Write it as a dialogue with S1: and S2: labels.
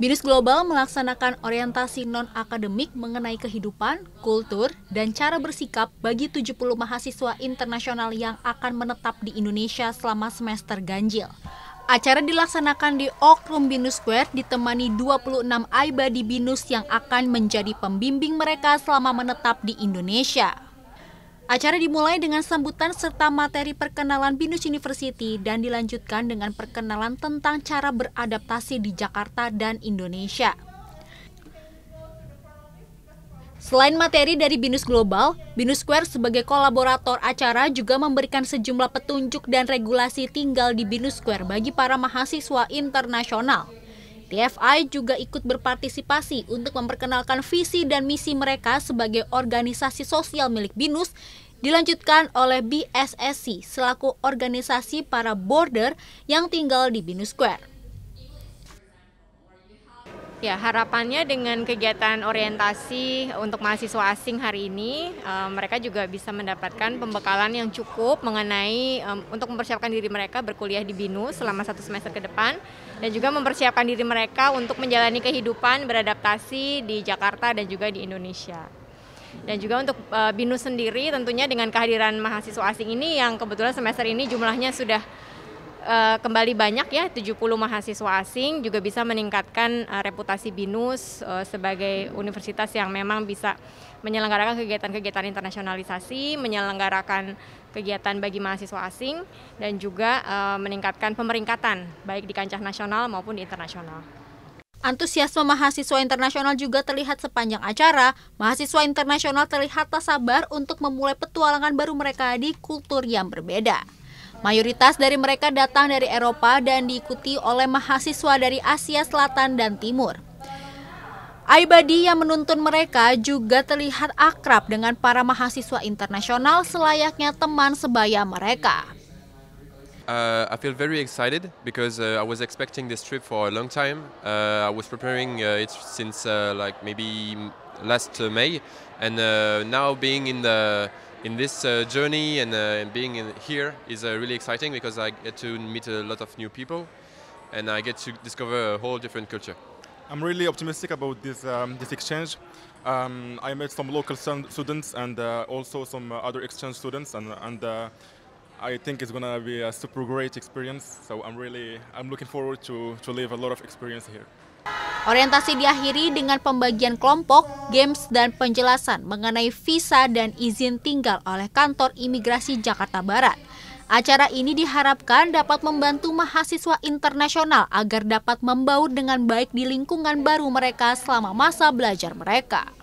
S1: Binus Global melaksanakan orientasi non-akademik mengenai kehidupan, kultur, dan cara bersikap bagi 70 mahasiswa internasional yang akan menetap di Indonesia selama semester ganjil. Acara dilaksanakan di Room Binus Square ditemani 26 aiba di Binus yang akan menjadi pembimbing mereka selama menetap di Indonesia. Acara dimulai dengan sambutan serta materi perkenalan Binus University dan dilanjutkan dengan perkenalan tentang cara beradaptasi di Jakarta dan Indonesia. Selain materi dari Binus Global, Binus Square sebagai kolaborator acara juga memberikan sejumlah petunjuk dan regulasi tinggal di Binus Square bagi para mahasiswa internasional. TFI juga ikut berpartisipasi untuk memperkenalkan visi dan misi mereka sebagai organisasi sosial milik BINUS dilanjutkan oleh BSSC selaku organisasi para border yang tinggal di BINUS Square.
S2: Ya, harapannya dengan kegiatan orientasi untuk mahasiswa asing hari ini, uh, mereka juga bisa mendapatkan pembekalan yang cukup mengenai um, untuk mempersiapkan diri mereka berkuliah di BINUS selama satu semester ke depan, dan juga mempersiapkan diri mereka untuk menjalani kehidupan beradaptasi di Jakarta dan juga di Indonesia. Dan juga untuk uh, BINU sendiri tentunya dengan kehadiran mahasiswa asing ini yang kebetulan semester ini jumlahnya sudah uh, kembali banyak ya 70 mahasiswa asing juga bisa meningkatkan uh, reputasi BINUS uh, sebagai universitas yang memang bisa menyelenggarakan kegiatan-kegiatan internasionalisasi, menyelenggarakan kegiatan bagi mahasiswa asing dan juga uh, meningkatkan pemeringkatan baik di kancah nasional maupun di internasional.
S1: Antusiasme mahasiswa internasional juga terlihat sepanjang acara. Mahasiswa internasional terlihat tak sabar untuk memulai petualangan baru mereka di kultur yang berbeda. Mayoritas dari mereka datang dari Eropa dan diikuti oleh mahasiswa dari Asia Selatan dan Timur. Aibadi yang menuntun mereka juga terlihat akrab dengan para mahasiswa internasional selayaknya teman sebaya mereka.
S3: Uh, I feel very excited because uh, I was expecting this trip for a long time. Uh, I was preparing uh, it since uh, like maybe last uh, May, and now being in the in this journey and, and being here is really exciting because I get to meet a lot of new people, and I get to discover a whole different culture.
S4: I'm really optimistic about this um, this exchange. Um, I met some local students and also some other exchange students, and and I think it's gonna be a super great experience. So I'm really I'm looking forward to to live a lot of experience here.
S1: Orientasi diakhiri dengan pembagian kelompok, games dan penjelasan mengenai visa dan izin tinggal oleh Kantor Imigrasi Jakarta Barat. Acara ini diharapkan dapat membantu mahasiswa internasional agar dapat membaur dengan baik di lingkungan baru mereka selama masa belajar mereka.